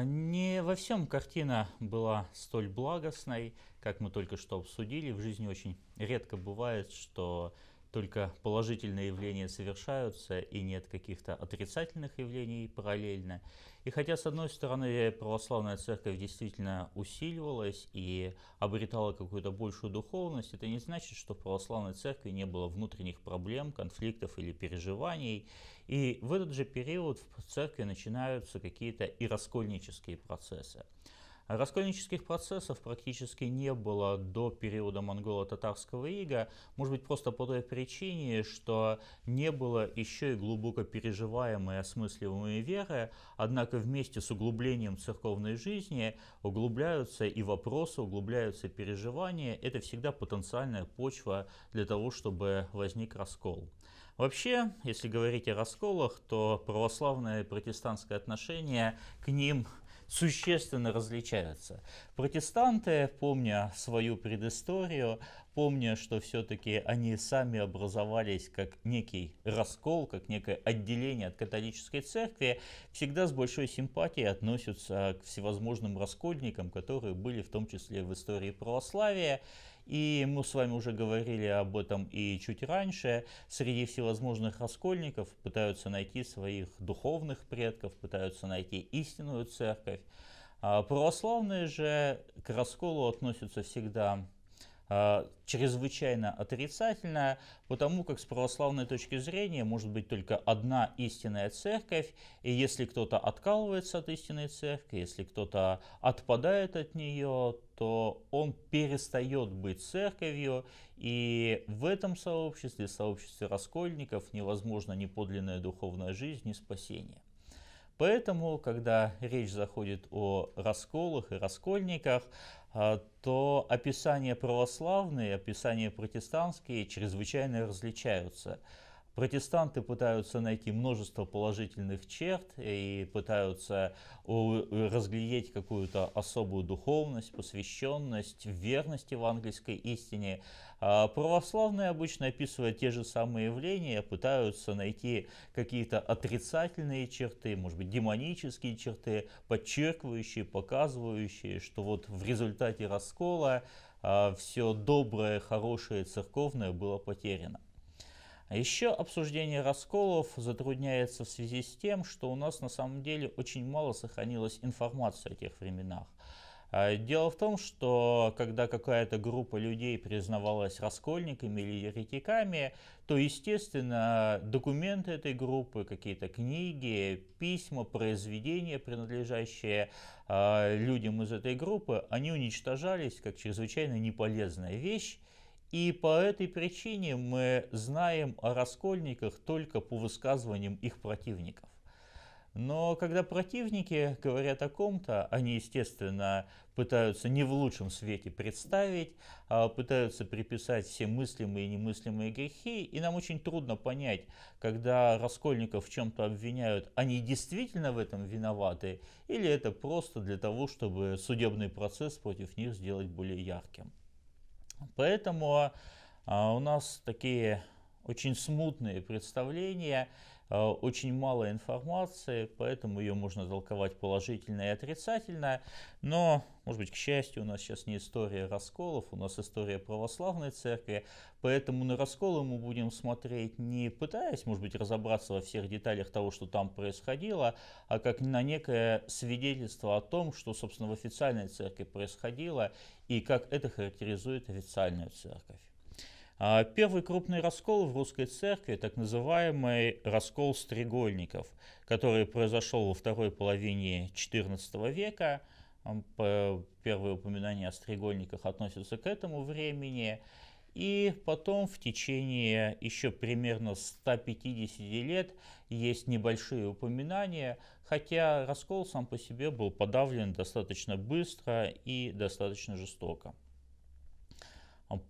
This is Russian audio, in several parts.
А, не во всем картина была столь благостной, как мы только что обсудили. В жизни очень редко бывает, что только положительные явления совершаются и нет каких-то отрицательных явлений параллельно. И хотя, с одной стороны, православная церковь действительно усиливалась и обретала какую-то большую духовность, это не значит, что в православной церкви не было внутренних проблем, конфликтов или переживаний. И в этот же период в церкви начинаются какие-то и раскольнические процессы. Раскольнических процессов практически не было до периода монголо-татарского ига, может быть просто по той причине, что не было еще и глубоко переживаемой и осмысливаемой веры, однако вместе с углублением церковной жизни углубляются и вопросы, углубляются переживания. Это всегда потенциальная почва для того, чтобы возник раскол. Вообще, если говорить о расколах, то православное и протестантское отношение к ним существенно различаются. Протестанты, помня свою предысторию, помня, что все-таки они сами образовались как некий раскол, как некое отделение от католической церкви, всегда с большой симпатией относятся к всевозможным раскольникам, которые были в том числе в истории православия. И мы с вами уже говорили об этом и чуть раньше. Среди всевозможных раскольников пытаются найти своих духовных предков, пытаются найти истинную церковь. А православные же к расколу относятся всегда Э, чрезвычайно отрицательная, потому как с православной точки зрения может быть только одна истинная церковь, и если кто-то откалывается от истинной церкви, если кто-то отпадает от нее, то он перестает быть церковью, и в этом сообществе, сообществе раскольников, невозможно ни подлинная духовная жизнь, ни спасение. Поэтому, когда речь заходит о расколах и раскольниках, а, то описания православные, описания протестантские чрезвычайно различаются. Протестанты пытаются найти множество положительных черт и пытаются разглядеть какую-то особую духовность, посвященность, верность евангельской истине. А православные обычно, описывают те же самые явления, пытаются найти какие-то отрицательные черты, может быть, демонические черты, подчеркивающие, показывающие, что вот в результате раскола а, все доброе, хорошее, церковное было потеряно. А еще обсуждение расколов затрудняется в связи с тем, что у нас на самом деле очень мало сохранилось информации о тех временах. А дело в том, что когда какая-то группа людей признавалась раскольниками или еретиками, то, естественно, документы этой группы, какие-то книги, письма, произведения, принадлежащие э, людям из этой группы, они уничтожались как чрезвычайно неполезная вещь, и по этой причине мы знаем о раскольниках только по высказываниям их противников. Но когда противники говорят о ком-то, они, естественно, пытаются не в лучшем свете представить, а пытаются приписать все мыслимые и немыслимые грехи, и нам очень трудно понять, когда раскольников в чем-то обвиняют, они действительно в этом виноваты, или это просто для того, чтобы судебный процесс против них сделать более ярким. Поэтому а, у нас такие очень смутные представления Э, очень мало информации, поэтому ее можно толковать положительно и отрицательно. Но, может быть, к счастью, у нас сейчас не история расколов, у нас история православной церкви, поэтому на расколы мы будем смотреть не пытаясь, может быть, разобраться во всех деталях того, что там происходило, а как на некое свидетельство о том, что, собственно, в официальной церкви происходило и как это характеризует официальную церковь. А, первый крупный раскол в русской церкви, так называемый раскол стрегольников, который произошел во второй половине XIV века. Первые упоминания о стрегольниках относятся к этому времени. И потом в течение еще примерно 150 лет есть небольшие упоминания, хотя раскол сам по себе был подавлен достаточно быстро и достаточно жестоко.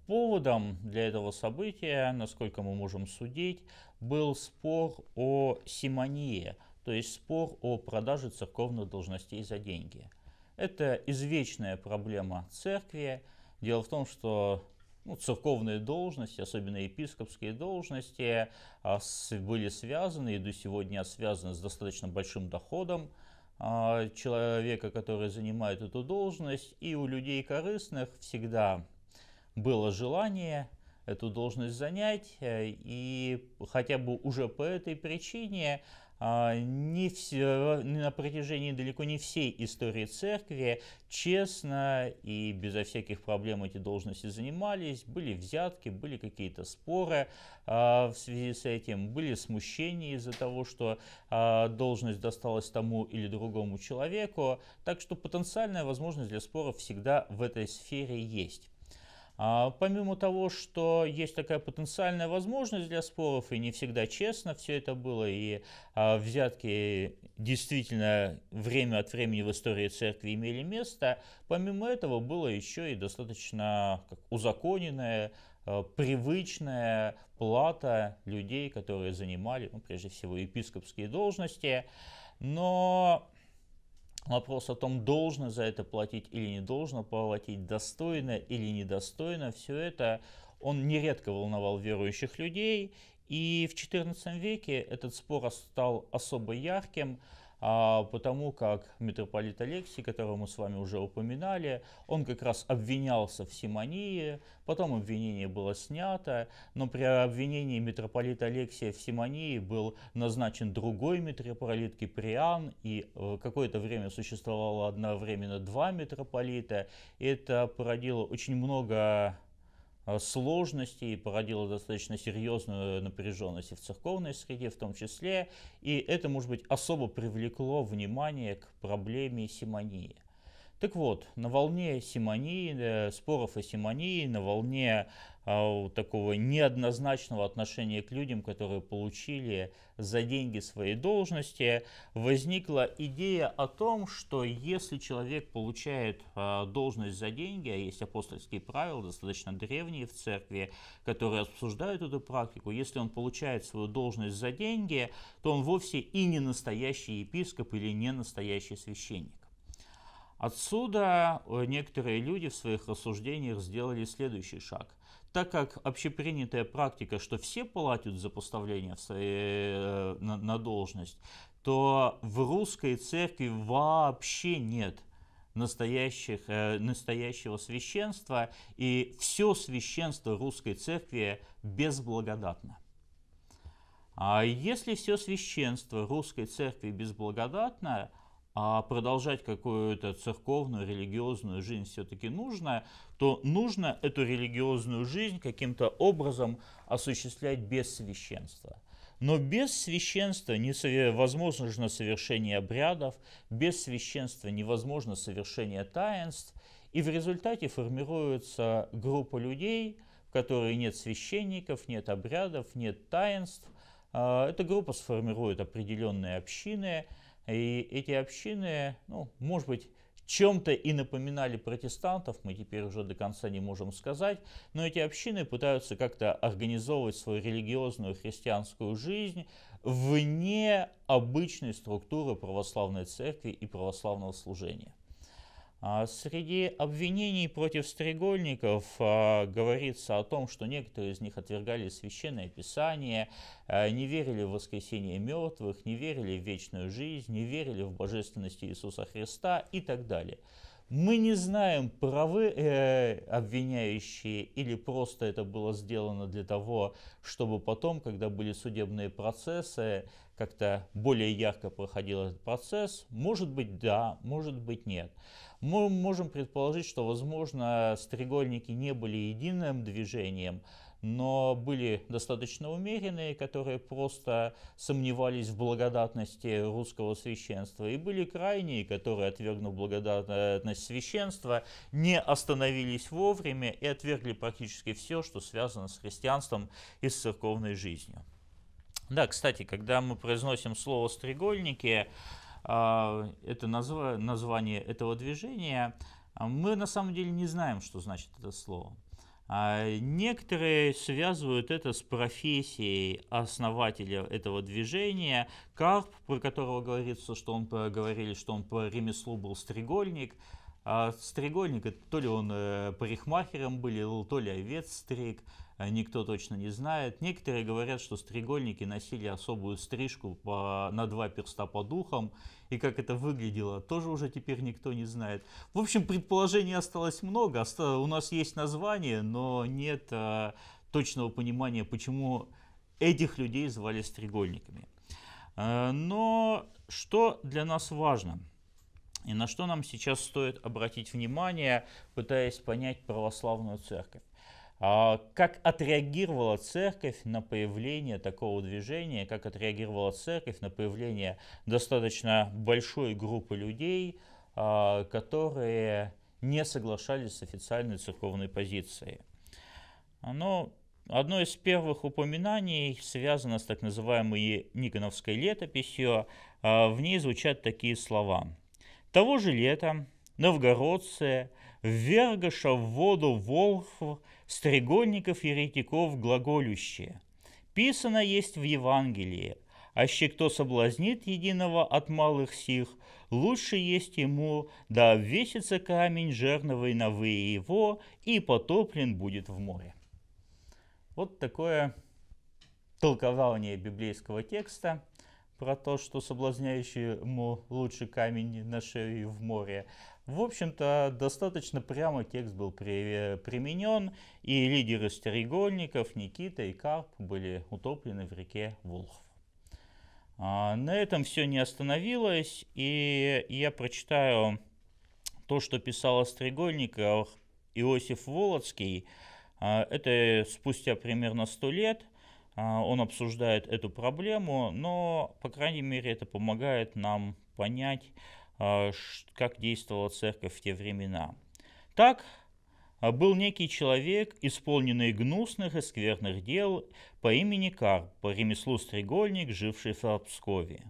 Поводом для этого события, насколько мы можем судить, был спор о симонии, то есть спор о продаже церковных должностей за деньги. Это извечная проблема церкви. Дело в том, что ну, церковные должности, особенно епископские должности, а, были связаны и до сегодня связаны с достаточно большим доходом а, человека, который занимает эту должность, и у людей корыстных всегда было желание эту должность занять, э, и хотя бы уже по этой причине а, не все, на протяжении далеко не всей истории церкви честно и безо всяких проблем эти должности занимались, были взятки, были какие-то споры а, в связи с этим, были смущения из-за того, что а, должность досталась тому или другому человеку, так что потенциальная возможность для споров всегда в этой сфере есть. А, помимо того, что есть такая потенциальная возможность для споров, и не всегда честно все это было, и а, взятки действительно время от времени в истории церкви имели место, помимо этого было еще и достаточно узаконенная, а, привычная плата людей, которые занимали, ну, прежде всего, епископские должности. Но Вопрос о том, должно за это платить или не должно платить, достойно или недостойно, все это он нередко волновал верующих людей. И в XIV веке этот спор стал особо ярким а, потому как митрополит Алексий, которого мы с вами уже упоминали, он как раз обвинялся в симонии, потом обвинение было снято, но при обвинении митрополита Алексия в симонии был назначен другой митрополит Киприан, и э, какое-то время существовало одновременно два митрополита, это породило очень много Э, сложности и породило достаточно серьезную э, напряженность и в церковной среде в том числе. И это, может быть, особо привлекло внимание к проблеме симонии. Так вот, на волне симонии, э, споров о симонии, на волне а, такого неоднозначного отношения к людям, которые получили за деньги свои должности, возникла идея о том, что если человек получает а, должность за деньги, а есть апостольские правила, достаточно древние в церкви, которые обсуждают эту практику, если он получает свою должность за деньги, то он вовсе и не настоящий епископ или не настоящий священник. Отсюда э, некоторые люди в своих рассуждениях сделали следующий шаг. Так как общепринятая практика, что все платят за поставление своей, э, на, на должность, то в русской церкви вообще нет настоящих, э, настоящего священства, и все священство русской церкви безблагодатно. А если все священство русской церкви безблагодатно, а продолжать какую-то церковную, религиозную жизнь все-таки нужно, то нужно эту религиозную жизнь каким-то образом осуществлять без священства. Но без священства невозможно совершение обрядов, без священства невозможно совершение таинств, и в результате формируется группа людей, в которой нет священников, нет обрядов, нет таинств. А, эта группа сформирует определенные общины – и эти общины, ну, может быть, чем-то и напоминали протестантов, мы теперь уже до конца не можем сказать, но эти общины пытаются как-то организовывать свою религиозную христианскую жизнь вне обычной структуры православной церкви и православного служения. А среди обвинений против стрегольников а, говорится о том, что некоторые из них отвергали священное писание, а, не верили в воскресение мертвых, не верили в вечную жизнь, не верили в божественность Иисуса Христа и так далее. Мы не знаем, правы э, обвиняющие или просто это было сделано для того, чтобы потом, когда были судебные процессы, как-то более ярко проходил этот процесс. Может быть, да, может быть, нет. Мы можем предположить, что, возможно, стрегольники не были единым движением, но были достаточно умеренные, которые просто сомневались в благодатности русского священства. И были крайние, которые, отвергнув благодатность священства, не остановились вовремя и отвергли практически все, что связано с христианством и с церковной жизнью. Да, кстати, когда мы произносим слово «стрегольники», а, это назва название этого движения, а, мы на самом деле не знаем, что значит это слово. А, некоторые связывают это с профессией основателя этого движения. Карп, про которого говорится, что он э, говорили, что он по ремеслу был стрегольник. А стрегольник, то ли он э, парикмахером был, то ли овец стриг. Э, никто точно не знает. Некоторые говорят, что стрегольники носили особую стрижку по, на два перста по духам, и как это выглядело, тоже уже теперь никто не знает. В общем, предположений осталось много, у нас есть название, но нет а, точного понимания, почему этих людей звали стрегольниками. Э, но что для нас важно – и на что нам сейчас стоит обратить внимание, пытаясь понять православную церковь. А как отреагировала церковь на появление такого движения, как отреагировала церковь на появление достаточно большой группы людей, а, которые не соглашались с официальной церковной позицией. Но ну, одно из первых упоминаний связано с так называемой Никоновской летописью. А, в ней звучат такие слова. «Того же лета новгородцы, вергаша в воду волхв, Стригонников, еретиков глаголющие. Писано есть в Евангелии, аще кто соблазнит единого от малых сих, лучше есть ему, да обвесится камень жерновый на вы его, и потоплен будет в море. Вот такое толкование библейского текста – про то, что соблазняющий ему лучше камень на шею в море. В общем-то, достаточно прямо текст был применен, и лидеры стерегольников Никита и Карп были утоплены в реке Волхов. А, на этом все не остановилось, и я прочитаю то, что писал о Стрегольниках Иосиф Володский. А, это спустя примерно 100 лет а, он обсуждает эту проблему, но, по крайней мере, это помогает нам понять, а, как действовала церковь в те времена. Так, а, был некий человек, исполненный гнусных и скверных дел по имени Карп, по ремеслу стрегольник, живший в Пскове.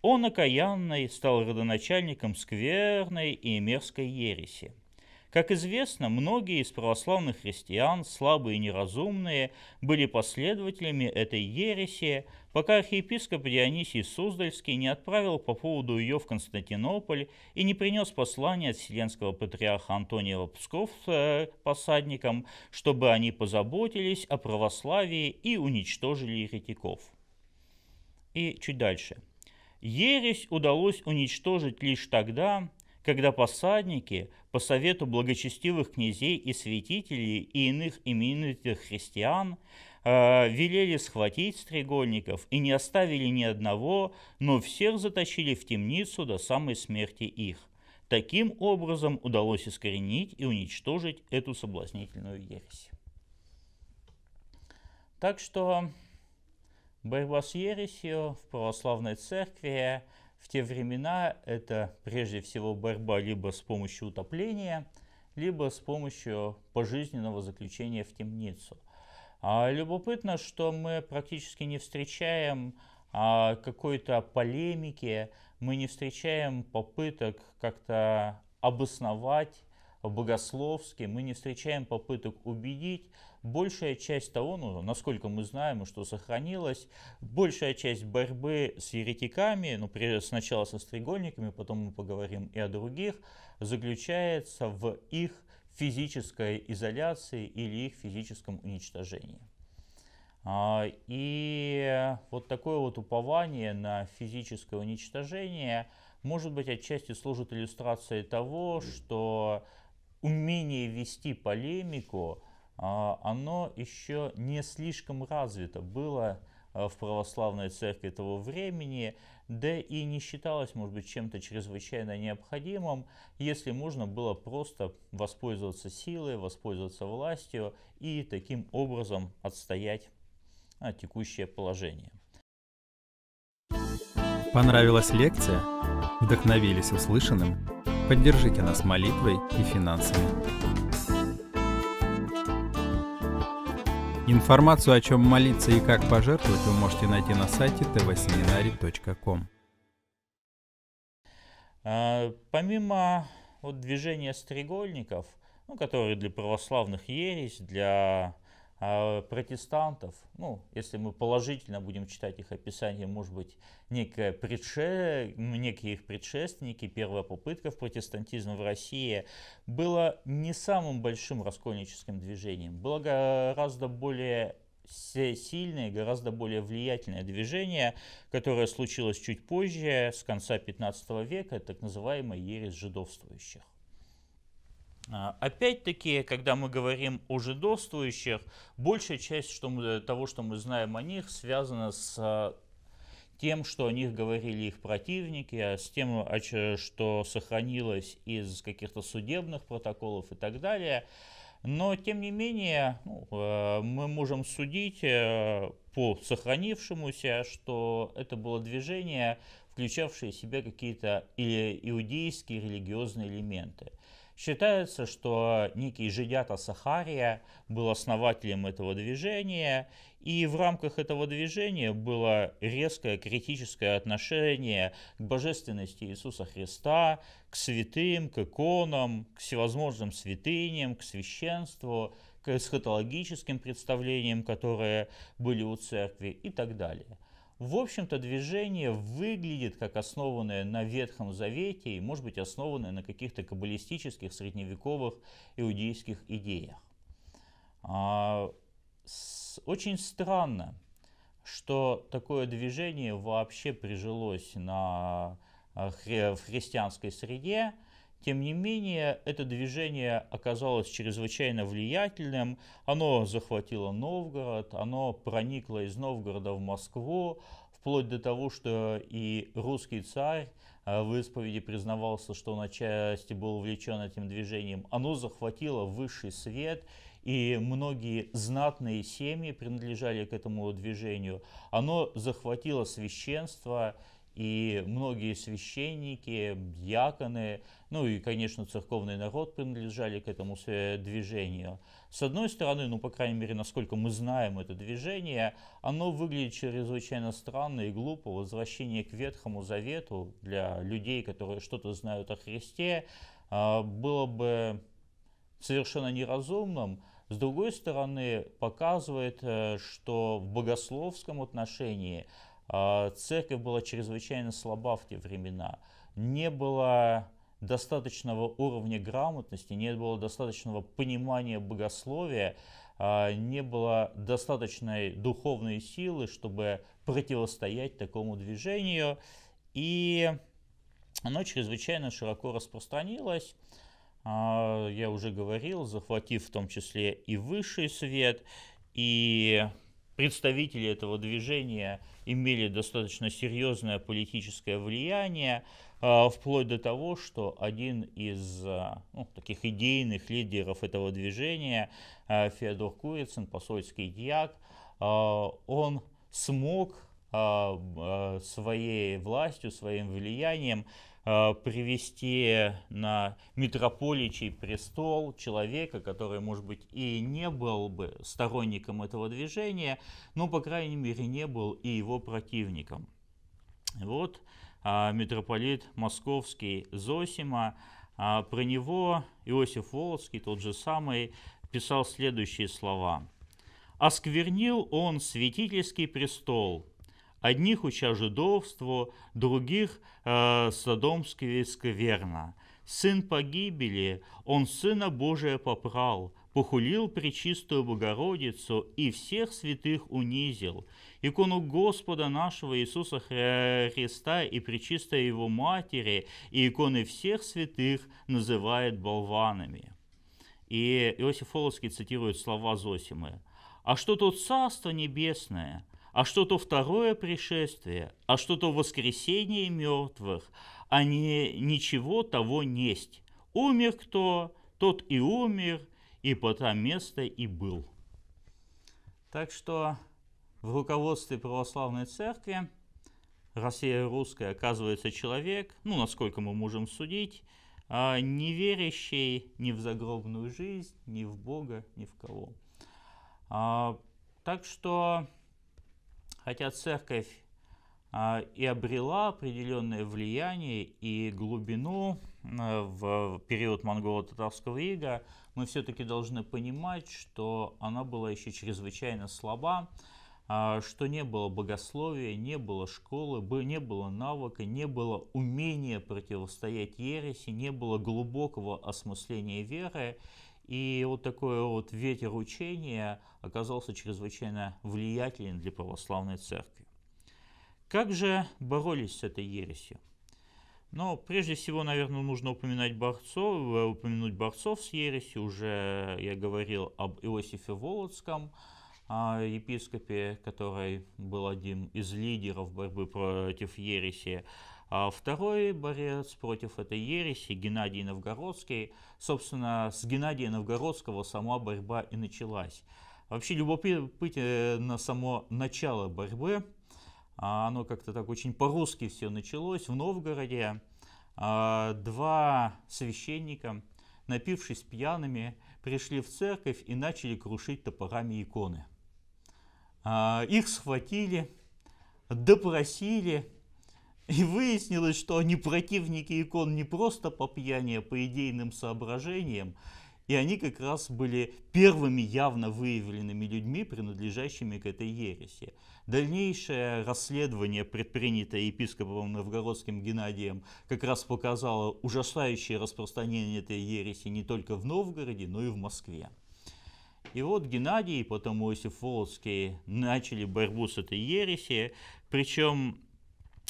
Он окаянный стал родоначальником скверной и мерзкой ереси – как известно, многие из православных христиан, слабые и неразумные, были последователями этой ереси, пока архиепископ Дионисий Суздальский не отправил по поводу ее в Константинополь и не принес послание от вселенского патриарха Антония Псков э, посадникам, чтобы они позаботились о православии и уничтожили еретиков. И чуть дальше. Ересь удалось уничтожить лишь тогда, когда посадники по совету благочестивых князей и святителей и иных именитых христиан э, велели схватить стрегольников и не оставили ни одного, но всех заточили в темницу до самой смерти их. Таким образом удалось искоренить и уничтожить эту соблазнительную ересь. Так что борьба с ересью в православной церкви в те времена это прежде всего борьба либо с помощью утопления, либо с помощью пожизненного заключения в темницу. А, любопытно, что мы практически не встречаем а, какой-то полемики, мы не встречаем попыток как-то обосновать богословски, мы не встречаем попыток убедить. Большая часть того, ну, насколько мы знаем и что сохранилось, большая часть борьбы с еретиками, ну, сначала со стрегольниками, потом мы поговорим и о других, заключается в их физической изоляции или их физическом уничтожении. А, и вот такое вот упование на физическое уничтожение может быть отчасти служит иллюстрацией того, что умение вести полемику, а, оно еще не слишком развито было а, в православной церкви того времени, да и не считалось, может быть, чем-то чрезвычайно необходимым, если можно было просто воспользоваться силой, воспользоваться властью и таким образом отстоять а, текущее положение. Понравилась лекция? Вдохновились услышанным? Поддержите нас молитвой и финансами. Информацию, о чем молиться и как пожертвовать, вы можете найти на сайте tvseminary.com. А, помимо вот движения стрегольников, ну, которые для православных ересь, для а протестантов, ну, если мы положительно будем читать их описание, может быть, некое предше... некие их предшественники, первая попытка в протестантизм в России было не самым большим раскольническим движением, было гораздо более сильное, гораздо более влиятельное движение, которое случилось чуть позже, с конца 15 века, так называемая ересь жидовствующих. А, опять-таки, когда мы говорим о жидовствующих, большая часть что мы, того, что мы знаем о них, связана с а, тем, что о них говорили их противники, а с тем, что сохранилось из каких-то судебных протоколов и так далее. Но, тем не менее, ну, мы можем судить э, по сохранившемуся, что это было движение, включавшее в себя какие-то иудейские религиозные элементы. Считается, что некий Жидята Сахария был основателем этого движения, и в рамках этого движения было резкое критическое отношение к божественности Иисуса Христа, к святым, к иконам, к всевозможным святыням, к священству, к эсхатологическим представлениям, которые были у церкви и так далее. В общем-то, движение выглядит как основанное на Ветхом Завете и, может быть, основанное на каких-то каббалистических, средневековых иудейских идеях. А, очень странно, что такое движение вообще прижилось на, э, в христианской среде, тем не менее, это движение оказалось чрезвычайно влиятельным. Оно захватило Новгород, оно проникло из Новгорода в Москву, вплоть до того, что и русский царь э, в исповеди признавался, что он отчасти был увлечен этим движением. Оно захватило высший свет, и многие знатные семьи принадлежали к этому движению. Оно захватило священство, и многие священники, дьяконы, ну и, конечно, церковный народ принадлежали к этому движению. С одной стороны, ну, по крайней мере, насколько мы знаем это движение, оно выглядит чрезвычайно странно и глупо. Возвращение к Ветхому Завету для людей, которые что-то знают о Христе, а, было бы совершенно неразумным, с другой стороны, показывает, э, что в богословском отношении а, церковь была чрезвычайно слаба в те времена. Не было достаточного уровня грамотности, не было достаточного понимания богословия, а, не было достаточной духовной силы, чтобы противостоять такому движению. И оно чрезвычайно широко распространилось, а, я уже говорил, захватив в том числе и высший свет, и представители этого движения имели достаточно серьезное политическое влияние, а, вплоть до того, что один из а, ну, таких идейных лидеров этого движения, а, Феодор Курицын, посольский дьяк, он смог своей властью, своим влиянием Э, привести на митрополичий престол человека, который, может быть, и не был бы сторонником этого движения, но, по крайней мере, не был и его противником. Вот а, митрополит московский Зосима, а, про него Иосиф Волоцкий, тот же самый, писал следующие слова. «Осквернил он святительский престол, Одних уча жидовству, других э, содомские скверно. Сын погибели, он Сына Божия попрал, похулил Пречистую Богородицу и всех святых унизил. Икону Господа нашего Иисуса Христа и Пречистой Его Матери, и иконы всех святых называет болванами. И Иосиф Фолоский цитирует слова Зосимы. «А что тут Царство Небесное? а что то второе пришествие, а что то воскресение мертвых, а не ничего того несть. Умер кто, тот и умер, и по там место и был. Так что в руководстве православной церкви Россия русская оказывается человек, ну, насколько мы можем судить, а, не верящий ни в загробную жизнь, ни в Бога, ни в кого. А, так что Хотя церковь а, и обрела определенное влияние и глубину а, в период монголо-татарского ига, мы все-таки должны понимать, что она была еще чрезвычайно слаба, а, что не было богословия, не было школы, не было навыка, не было умения противостоять ереси, не было глубокого осмысления веры. И вот такое вот ветер учения оказался чрезвычайно влиятельным для православной церкви. Как же боролись с этой ересью? Но ну, прежде всего, наверное, нужно упоминать борцов, упомянуть борцов с ересью. Уже я говорил об Иосифе Володском, а, епископе, который был один из лидеров борьбы против ереси. А второй борец против этой ереси, Геннадий Новгородский. Собственно, с Геннадия Новгородского сама борьба и началась. Вообще любопытно само начало борьбы. А, оно как-то так очень по-русски все началось. В Новгороде а, два священника, напившись пьяными, пришли в церковь и начали крушить топорами иконы. А, их схватили, допросили, и выяснилось, что они противники икон не просто по пьяни, а по идейным соображениям, и они как раз были первыми явно выявленными людьми, принадлежащими к этой ереси. Дальнейшее расследование, предпринятое епископом Новгородским Геннадием, как раз показало ужасающее распространение этой ереси не только в Новгороде, но и в Москве. И вот Геннадий, потом Иосиф Волоцкий начали борьбу с этой ересью, причем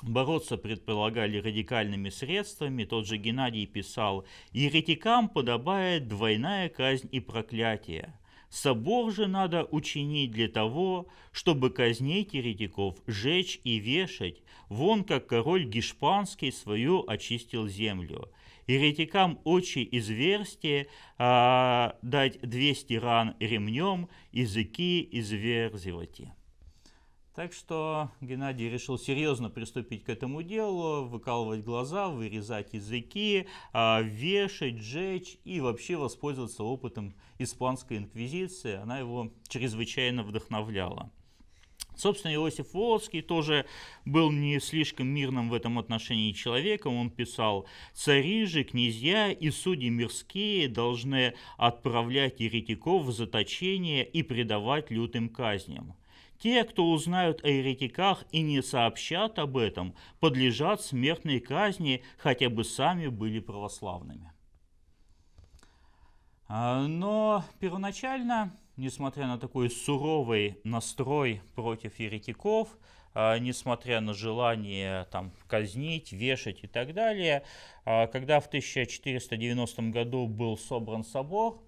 Бороться предполагали радикальными средствами. Тот же Геннадий писал, «Еретикам подобает двойная казнь и проклятие. Собор же надо учинить для того, чтобы казнить еретиков, жечь и вешать. Вон как король Гешпанский свою очистил землю еретикам очи изверстие, а, дать двести ран ремнем, языки изверзивати». Так что Геннадий решил серьезно приступить к этому делу, выкалывать глаза, вырезать языки, а, вешать, жечь и вообще воспользоваться опытом испанской инквизиции. Она его чрезвычайно вдохновляла. Собственно, Иосиф Волоцкий тоже был не слишком мирным в этом отношении человеком. Он писал, «Цари же, князья и судьи мирские должны отправлять еретиков в заточение и предавать лютым казням». Те, кто узнают о еретиках и не сообщат об этом, подлежат смертной казни, хотя бы сами были православными. А, но первоначально несмотря на такой суровый настрой против еретиков, а, несмотря на желание там, казнить, вешать и так далее, а, когда в 1490 году был собран собор,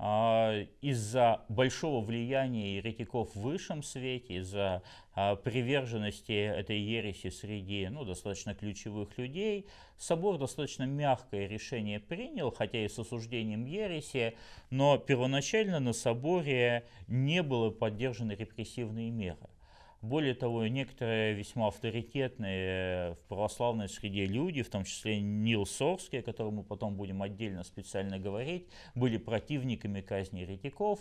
а, из-за большого влияния еретиков в высшем свете, из-за а, приверженности этой ереси среди ну, достаточно ключевых людей, собор достаточно мягкое решение принял, хотя и с осуждением ереси, но первоначально на соборе не было поддержаны репрессивные меры. Более того, некоторые весьма авторитетные э, в православной среде люди, в том числе Нил Сорский, о котором мы потом будем отдельно специально говорить, были противниками казни еретиков.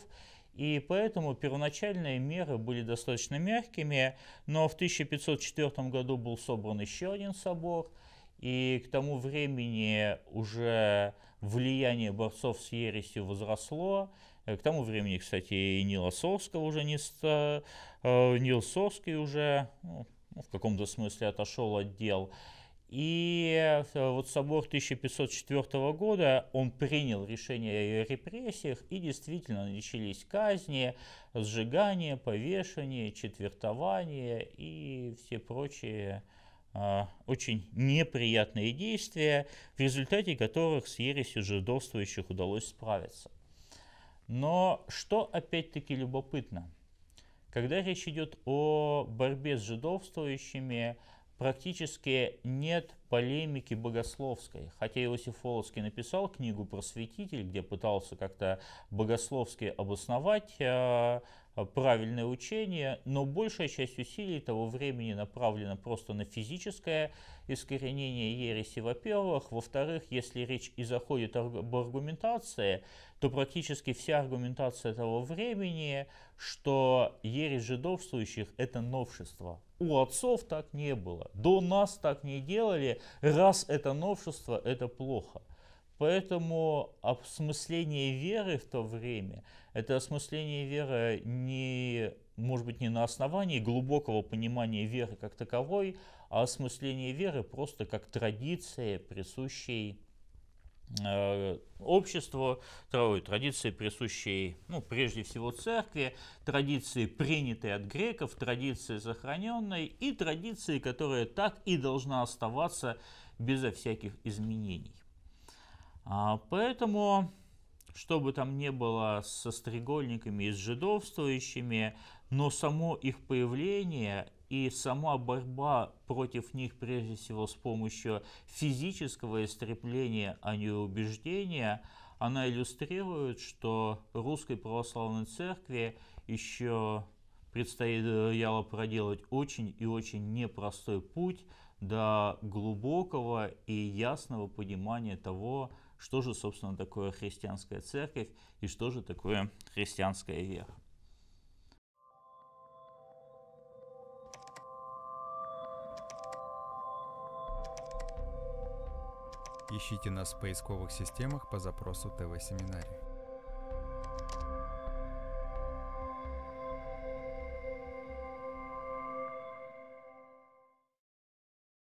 И поэтому первоначальные меры были достаточно мягкими, но в 1504 году был собран еще один собор, и к тому времени уже влияние борцов с ересью возросло, Э, к тому времени, кстати, и Нила Сорского уже не... Ста... Э, Нил Сорский уже ну, ну, в каком-то смысле отошел от дел. И э, вот собор 1504 года, он принял решение о репрессиях, и действительно начались казни, сжигания, повешения, четвертование и все прочие а, очень неприятные действия, в результате которых с ересью жидовствующих удалось справиться. Но что опять-таки любопытно, когда речь идет о борьбе с жидовствующими, практически нет полемики богословской. Хотя Иосиф Волоцкий написал книгу «Просветитель», где пытался как-то богословски обосновать э, Э, правильное учение, но большая часть усилий того времени направлена просто на физическое искоренение ереси, во-первых. Во-вторых, если речь и заходит об аргументации, то практически вся аргументация того времени, что ересь жидовствующих – это новшество. У отцов так не было, до нас так не делали, раз это новшество – это плохо – Поэтому осмысление веры в то время, это осмысление веры не, может быть, не на основании глубокого понимания веры как таковой, а осмысление веры просто как традиции, присущей э, обществу, традиции, присущей, ну, прежде всего, церкви, традиции, принятые от греков, традиции, сохраненные, и традиции, которая так и должна оставаться безо всяких изменений. А, поэтому, что бы там ни было со стрегольниками и с жидовствующими, но само их появление и сама борьба против них, прежде всего, с помощью физического истребления, а не убеждения, она иллюстрирует, что русской православной церкви еще предстояло проделать очень и очень непростой путь до глубокого и ясного понимания того, что же, собственно, такое христианская церковь и что же такое христианская вера. Ищите нас в поисковых системах по запросу ТВ-семинария.